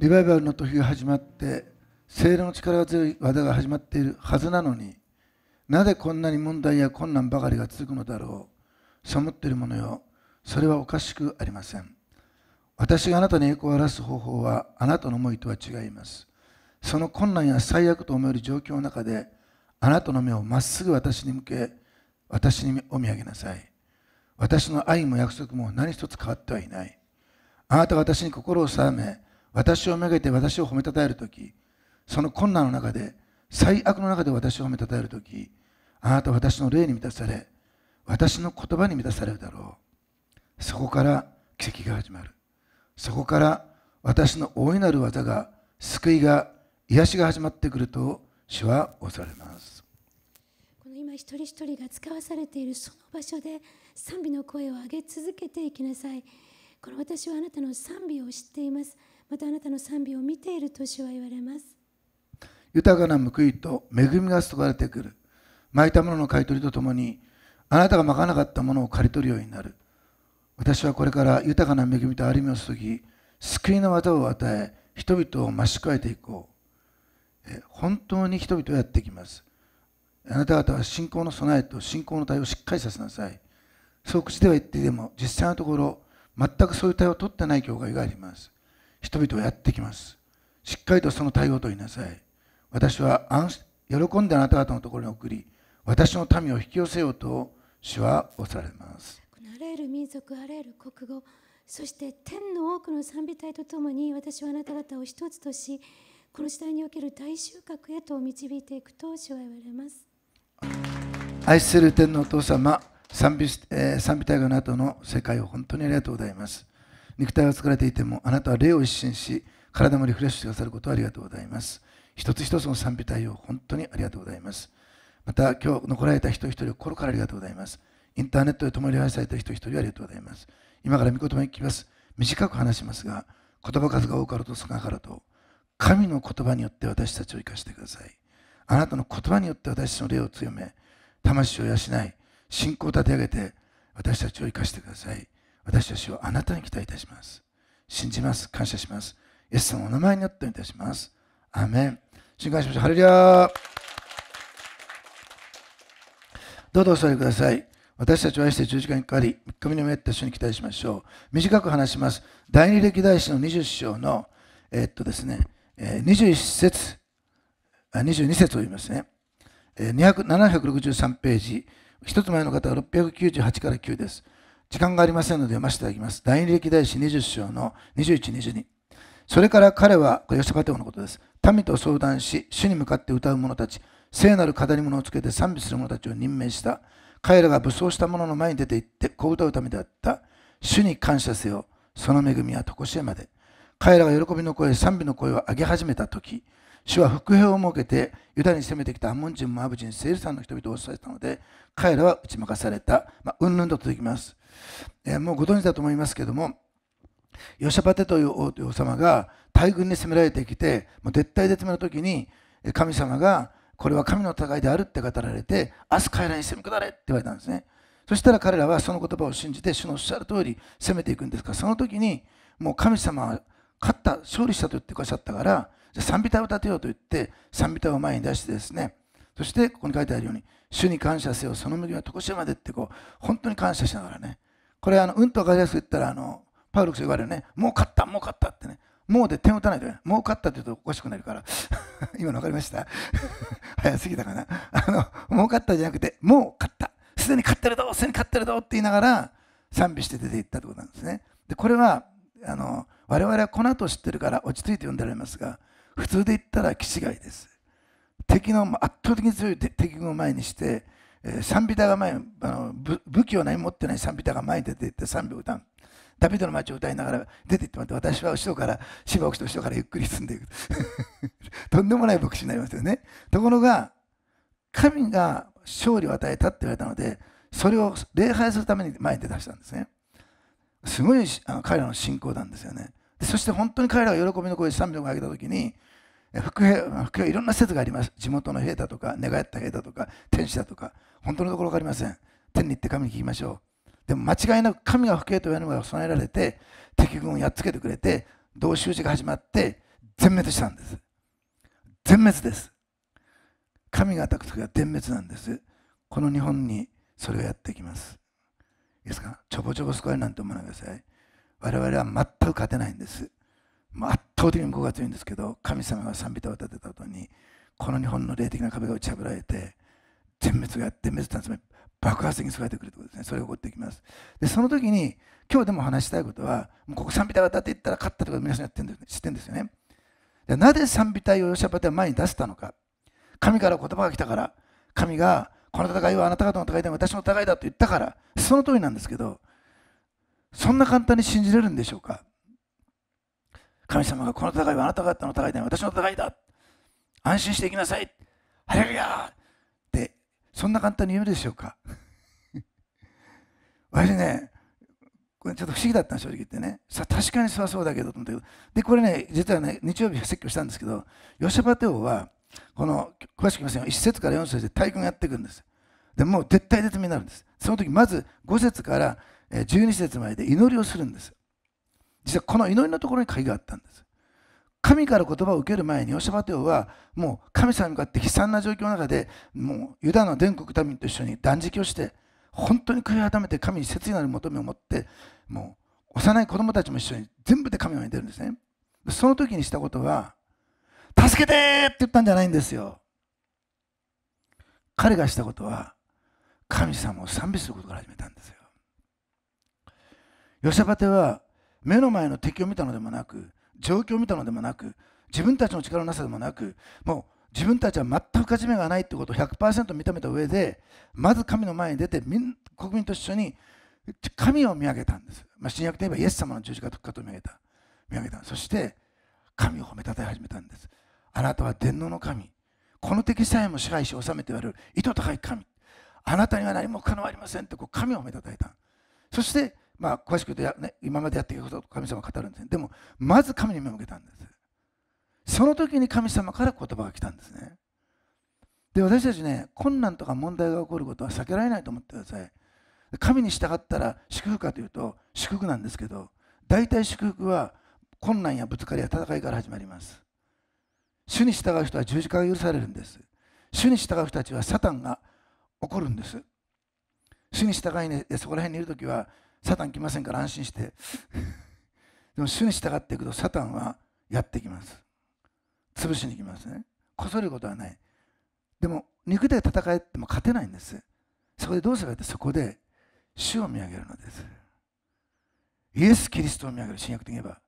リバイバルの時が始まって精霊の力が強い技が始まっているはずなのになぜこんなに問題や困難ばかりが続くのだろうう思っているものよそれはおかしくありません私があなたに栄光を表す方法はあなたの思いとは違いますその困難や最悪と思える状況の中であなたの目をまっすぐ私に向け私にお見上げなさい私の愛も約束も何一つ変わってはいないあなたが私に心を定め私をめげて私を褒めたたえる時その困難の中で最悪の中で私を褒めたたえる時あなたは私の霊に満たされ私の言葉に満たされるだろうそこから奇跡が始まるそこから私の大いなる技が救いが癒しが始まってくると主はおされますこの今一人一人が使わされているその場所で賛美の声を上げ続けていきなさいこの私はあなたの賛美を知っていますまたあなたの賛美を見ている年は言われます豊かな報いと恵みが注がれてくる巻いたものの買い取りとともにあなたがまかなかったものを刈り取るようになる私はこれから豊かな恵みと歩みを注ぎ救いの技を与え人々を増し加えていこうえ本当に人々をやってきますあなた方は信仰の備えと信仰の対応をしっかりさせなさいそう口では言っていても実際のところ全くそういう対応を取ってない教会があります人々をやってきますしっかりとその対応を取りなさい私は喜んであなた方のところに送り私の民を引き寄せようと主はおされますこのあらゆる民族あらゆる国語そして天の多くの賛美隊とともに私はあなた方を一つとしこの時代における大収穫へと導いていくと主は言われます愛する天のお父様賛美,、えー、賛美隊の後の世界を本当にありがとうございます肉体は疲れていてもあなたは霊を一新し体もリフレッシュしてくださることをありがとうございます一つ一つの賛美対応本当にありがとうございますまた今日残られた人一人心からありがとうございますインターネットで共に愛された人一人ありがとうございます今から御言葉に聞きます短く話しますが言葉数が多かろうと少なかろうと神の言葉によって私たちを生かしてくださいあなたの言葉によって私の霊を強め魂を養い信仰を立て上げて私たちを生かしてください私たちはあなたに期待いたします。信じます。感謝します。イエス様お名前によっていたします。アメン。信感しましょう。ハレルヤどうぞお座りください。私たちは愛して十字架にかかり、3日目にもやったに期待しましょう。短く話します。第二歴代史の20章の、えー、っとですね、えー、21節、22節を言いますね。えー、763ページ、一つ前の方は698から9です。時間がありませんので読ませていただきます。第二歴代史20章の21、22。それから彼は、これヨシカテオのことです。民と相談し、主に向かって歌う者たち、聖なる語り物をつけて賛美する者たちを任命した。彼らが武装した者の前に出て行って、こう歌うためであった。主に感謝せよ。その恵みは常しえまで。彼らが喜びの声、賛美の声を上げ始めた時、主は伏兵を設けて、ユダに攻めてきたアモン人、マアブ人、セールさんの人々を支えたので、彼らは打ち負かされた。まあ、うんぬんと続きます。もうご存知だと思いますけども、ヨシャパテという王様が大軍に攻められてきて、もう絶対絶命の時に、神様が、これは神の戦いであるって語られて、明日帰らに攻め下れって言われたんですね。そしたら彼らはその言葉を信じて、主のおっしゃる通り攻めていくんですが、その時に、もう神様は勝った、勝利したと言ってくださったから、じゃ賛美歌を立てようと言って、賛美歌を前に出してですね、そしてここに書いてあるように、主に感謝せよ、その麦はとこしまでってこう、本当に感謝しながらね、これあのうんと分かりやすく言ったらあのパウロス言われるねもう勝ったもう勝ったってねもうで点打たないとねもう勝ったって言うとおかしくなるから 今の分かりました 早すぎたかなあのもう勝ったじゃなくてもう勝ったすでに勝ってるぞすでに勝ってるぞって言いながら賛美して出ていったってことなんですねでこれはあの我々はこの後知ってるから落ち着いて読んでられますが普通で言ったら気違いです敵の圧倒的に強い敵軍を前にしてえ賛美歌が前あの武器を何も持ってない賛美歌が前に出て行って賛美を歌うダビデの街を歌いながら出て行ってもらって私は後ろから芝生と後ろからゆっくり進んでいく とんでもない牧師になりますよねところが神が勝利を与えたって言われたのでそれを礼拝するために前に出したんですねすごいあの彼らの信仰なんですよねそして本当に彼らが喜びの声で賛美を上げた時に副兵、副兵いろんな説があります。地元の兵だとか、願った兵だとか、天使だとか、本当のところわかりません。天に行って神に聞きましょう。でも間違いなく神が不敬というのが備えられて、敵軍をやっつけてくれて、同州時が始まって、全滅したんです。全滅です。神が叩く時は全滅なんです。この日本にそれをやってきます。いいですかちょぼちょぼ救われなんて思わないでください。我々は全く勝てないんです。圧倒的に向こうが強いんですけど神様が賛美歌を歌ってた後にこの日本の霊的な壁が打ち破られて全滅が全滅たんです爆発的に救えてくるということですねそれが起こってきますでその時に今日でも話したいことはもうここ賛美歌が歌っていったら勝ったとか皆さんやってるんです、ね、知ってるんですよねでなぜ賛美隊をヨシャパテは前に出したのか神から言葉が来たから神がこの戦いはあなた方の戦いでも私の戦いだと言ったからその通りなんですけどそんな簡単に信じれるんでしょうか神様がこの戦いはあなた方の戦いだ私の戦いだ安心していきなさいハレルヤってそんな簡単に言うでしょうか 私ねこれちょっと不思議だった正直言ってねさ確かにそうはそうだけどと思ったけどでこれね実はね日曜日説教したんですけどヨシャバテ王はこの詳しく言いませんが1節から4節で大軍やっていくんですでもう絶対絶命になるんですその時まず5節から12節までで祈りをするんです実はこの祈りのところに鍵があったんです。神から言葉を受ける前にヨシャバテオはもう神様に向かって悲惨な状況の中でもうユダの全国民と一緒に断食をして本当に悔い改めて神に切意なる求めを持ってもう幼い子供たちも一緒に全部で神を見てるんですねその時にしたことは「助けて!」って言ったんじゃないんですよ彼がしたことは神様を賛美することから始めたんですよヨシャバテは目の前の敵を見たのでもなく状況を見たのでもなく自分たちの力のなさでもなくもう自分たちは全く勝ち目がないということを100%認めた上でまず神の前に出て国民と一緒に神を見上げたんです、まあ、新約といえばイエス様の十字架とかと見上げた見上げたそして神を褒めたたえ始めたんですあなたは天皇の神この敵さえも支配し治めておられる糸高い神あなたには何も可能わりませんとこう神を褒めたたえたそしてまあ、詳しく言うと、ね、今までやってきたことを神様が語るんですね。でも、まず神に目を向けたんです。その時に神様から言葉が来たんですね。で、私たちね、困難とか問題が起こることは避けられないと思ってください。神に従ったら祝福かというと、祝福なんですけど、大体祝福は困難やぶつかりや戦いから始まります。主に従う人は十字架が許されるんです。主に従う人たちはサタンが怒るんです。主に従いね、そこら辺にいるときは、サタン来ませんから安心して でも主に従っていくとサタンはやってきます潰しに来ますねこそることはないでも肉で戦えても勝てないんですそこでどうすればいいってそこで主を見上げるのですイエス・キリストを見上げる新約といえば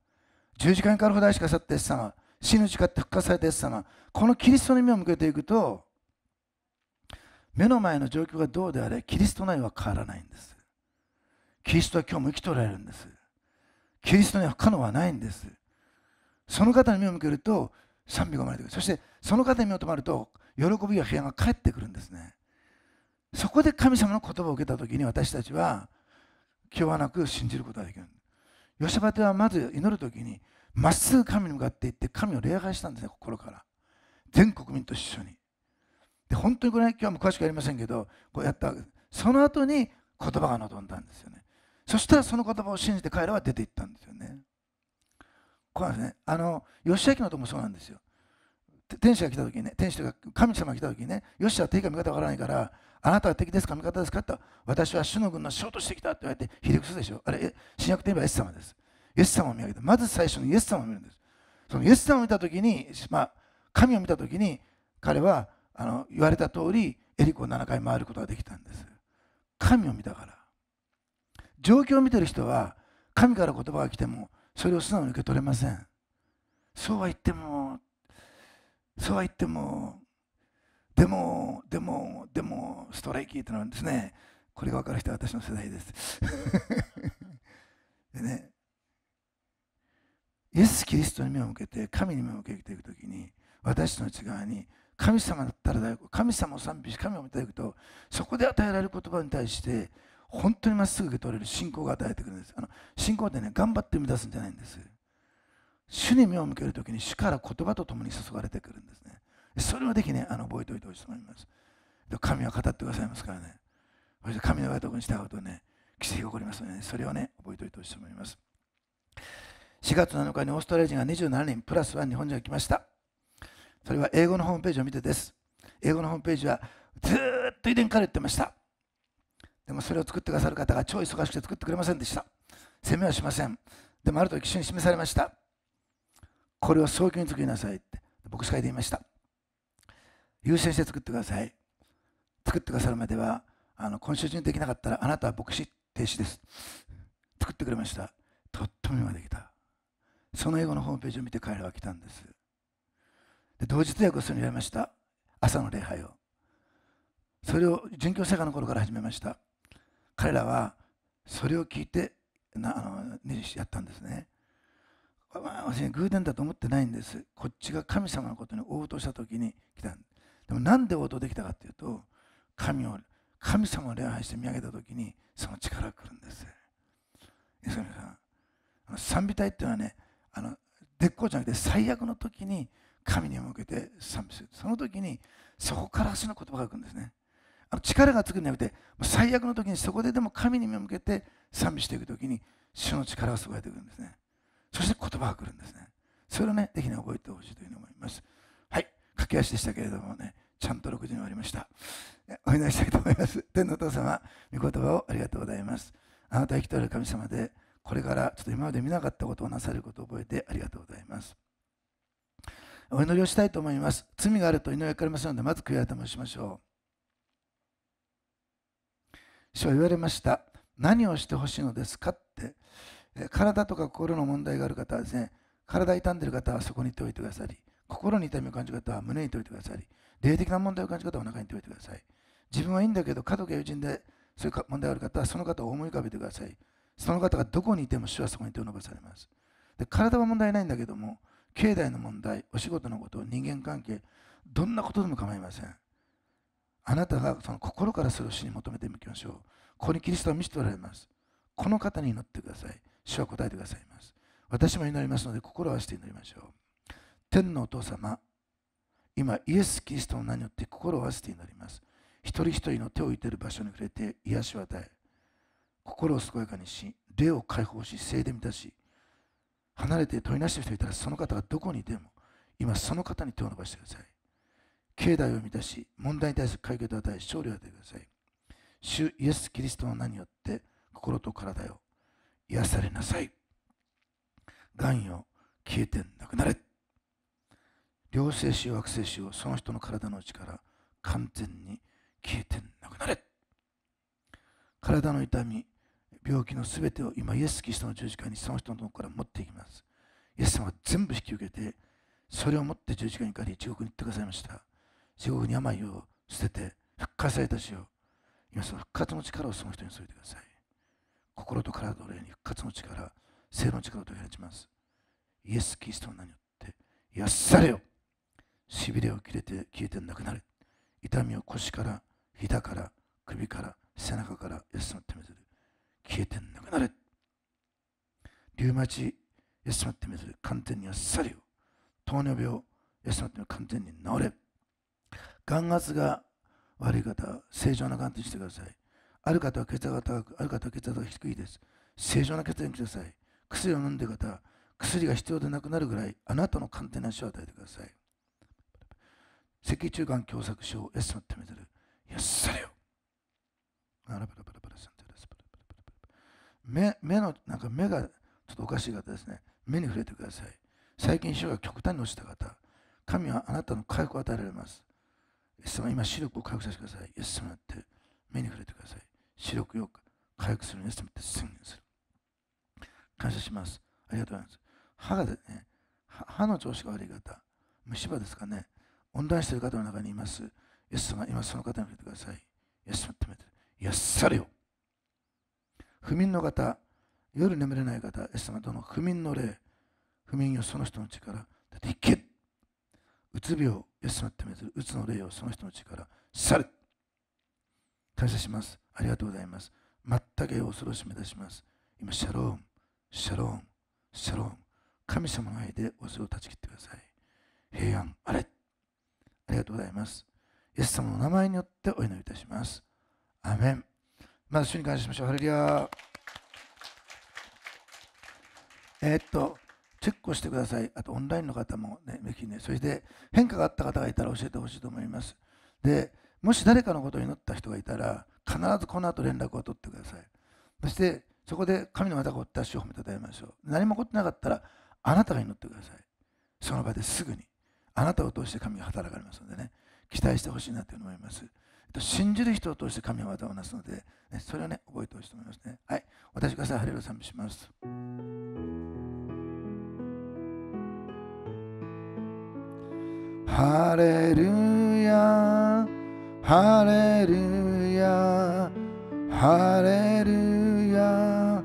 十字架にかかるほど愛しか去ったイエス様死ぬ間って復活されたエス様このキリストに目を向けていくと目の前の状況がどうであれキリストの愛は変わらないんですキリストは今日も生きおられるんです。キリストには不可能はないんです。その方に目を向けると賛美が生まれてくる。そしてその方に目を留まると喜びや平安が返ってくるんですね。そこで神様の言葉を受けた時に私たちは気はなく信じることができる。ヨシャバテはまず祈る時にまっすぐ神に向かっていって神を礼拝したんですね、心から。全国民と一緒に。で本当にこれ、ね、今日も詳しくやりませんけどこうやったわけです。その後に言葉が望んだんですよね。そしたらその言葉を信じて彼らは出て行ったんですよね。こうではね、あの、吉明のともそうなんですよ。天使が来た時にね、天使というか神様が来た時にね、義しは敵か味方わからないから、あなたは敵ですか味方ですかって私は主の軍の将としてきたって言われて、ひれくすでしょ。あれ、新約といえばイエス様です。イエス様を見上げて、まず最初にイエス様を見るんです。そのイエス様を見た時に、まあ、神を見た時に、彼はあの言われた通り、エリコを7回回ることができたんです。神を見たから。状況を見てる人は神から言葉が来てもそれを素直に受け取れませんそうは言ってもそうは言ってもでもでもでもストライキーってのはですねこれが分かる人は私の世代です でねイエス・キリストに目を向けて神に目を向けていく時に私の内側に神様だったら神様を賛美し神を見ていくとそこで与えられる言葉に対して本当にまっすぐ受け取れる信仰が与えてくるんですあの信仰ってね頑張って生み出すんじゃないんです主に目を向けるときに主から言葉と共に注がれてくるんですねそれをぜひねあの覚えておいてほしいと思います神は語ってくださいますからねそして神の言葉に従うとね奇跡が起こりますので、ね、それをね覚えておいてほしいと思います4月7日にオーストラリア人が27人プラスは日本人が来ましたそれは英語のホームページを見てです英語のホームページはずっと遺伝から言ってましたでもそれを作ってくださる方が超忙しくて作ってくれませんでした責めはしませんでもあると一緒に示されましたこれを早急に作りなさいって僕師会で言いました優先して作ってください作ってくださるまではあの今週中にできなかったらあなたは牧師停止です作ってくれましたとっても今できたその英語のホームページを見て彼らは来たんですで同時通訳をするになりました朝の礼拝をそれを殉教聖火の頃から始めました彼らはそれを聞いてなあのやったんですね。私偶然だと思ってないんです。こっちが神様のことに応答した時に来たでもなんで応答できたかというと神を神様を礼拝して見上げた時にその力が来るんです。磯野さん賛美隊っていうのはねあの絶好じゃなくて最悪の時に神に向けて賛美するその時にそこから足の言葉が来るんですね。力がつくんじゃなくて最悪の時にそこででも神に目を向けて賛美していく時に主の力が加えてくるんですねそして言葉が来るんですねそれをねぜひね覚えてほしいというふうに思いますはい駆け足でしたけれどもねちゃんと6時に終わりましたお祈りしたいと思います 天のお父様御言葉をありがとうございますあなた生きとる神様でこれからちょっと今まで見なかったことをなさることを覚えてありがとうございますお祈りをしたいと思います罪があると祈りがかかりますのでまず悔い改めをしましょう主は言われました何をしてほしいのですかって体とか心の問題がある方はですね体痛んでる方はそこに行っておいてください心に痛みを感じる方は胸に行ておいてください霊的な問題を感じる方はお腹に行ておいてください自分はいいんだけど家族や友人でそういう問題がある方はその方を思い浮かべてくださいその方がどこにいても主はそこに手を伸ばされますで体は問題ないんだけども経済の問題お仕事のこと人間関係どんなことでも構いませんあなたがその心からそれを死に求めていきましょう。ここにキリストは見せておられます。この方に祈ってください。主は答えてくださいます。私も祈りますので心を合わせて祈りましょう。天のお父様、今イエス・キリストの名によって心を合わせて祈ります。一人一人の手を置いている場所に触れて癒しを与え、心を健やかにし、霊を解放し、精で満たし、離れて問いなしている人いたらその方がどこにいても、今その方に手を伸ばしてください。境内を満たし、問題に対する解決を与え、勝利を与えてください。主イエス・キリストの名によって、心と体を癒されなさい。がんよ、消えてなくなれ。良性腫悪性腫をその人の体の内から完全に消えてなくなれ。体の痛み、病気のすべてを今、イエス・キリストの十字架にその人のところから持っていきます。イエス様は全部引き受けて、それを持って十字架にかかり、地獄に行ってくださいました。地獄に病を捨てて復活された主よ今その復活の力をその人に添えてください心と体と霊に復活の力性の力とやらちますイエス・キリストの名によってっされよしびれを切れて消えてなくなる痛みを腰から膝から首から背中から休まってみずる消えてなくなれリウマチ休まってみずる完全にっされよ糖尿病休まってみる完全に治れ眼圧が悪い方は正常な眼にしてください。ある方は血圧が高く、ある方は血圧が低いです。正常な血圧にください。薬を飲んでる方は薬が必要でなくなるぐらいあなたの鑑定な足を与えてください。脊柱管狭窄症、エス S を止めてる。やっされよ。目目のなんか目がちょっとおかしい方ですね。目に触れてください。最近、主が極端に落ちた方、神はあなたの回復を与えられます。イエス様、今、視力を回復させてください。イエス様って、目に触れてください。視力を回復するイエス様って宣言する。感謝します。ありがとうございます。歯がですね、歯の調子が悪い方、虫歯ですかね、温暖している方の中にいます。イエス様、今その方に触れてください。イエス様止めて、やっされよ。不眠の方、夜眠れない方、イエス様との不眠の霊、不眠よその人の力、だって行けうつ病、休まってみる。うつの霊をその人の力、去る。感謝します。ありがとうございます。全く恐ろしめ出します。今、シャローン、シャローン、シャローン。神様の愛でおれを断ち切ってください。平安、あれ。ありがとうございます。イエス様の名前によってお祈りいたします。アメン。まず主に感謝しましょう。ハレリア。えー、っと。チェックをしてください。あとオンラインの方もね、ぜひね、それで変化があった方がいたら教えてほしいと思います。で、もし誰かのことを祈った人がいたら、必ずこの後連絡を取ってください。そして、そこで神のまたごったしを褒めたたえましょう。何も起こってなかったら、あなたが祈ってください。その場ですぐに。あなたを通して神が働かれますのでね、期待してほしいなと思います。信じる人を通して神は技をなすので、それをね、覚えてほしいと思いますね。はい、お出しください。ハレル賛美します。ハレルヤハレルヤハレルヤ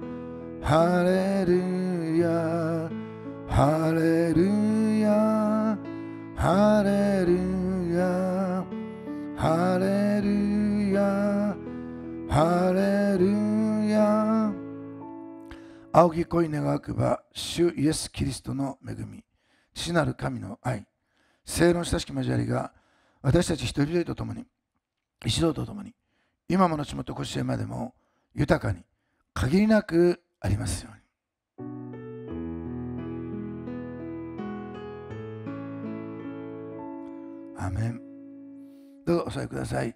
ハレルヤハレルヤハレルヤハレルヤハレルヤ青木恋願わくば主イエス・キリストの恵み死なる神の愛聖の親しき交わりが私たち一人一人と共に一同と共に今ものちもとこえまでも豊かに限りなくありますように。アメンどうぞお座りください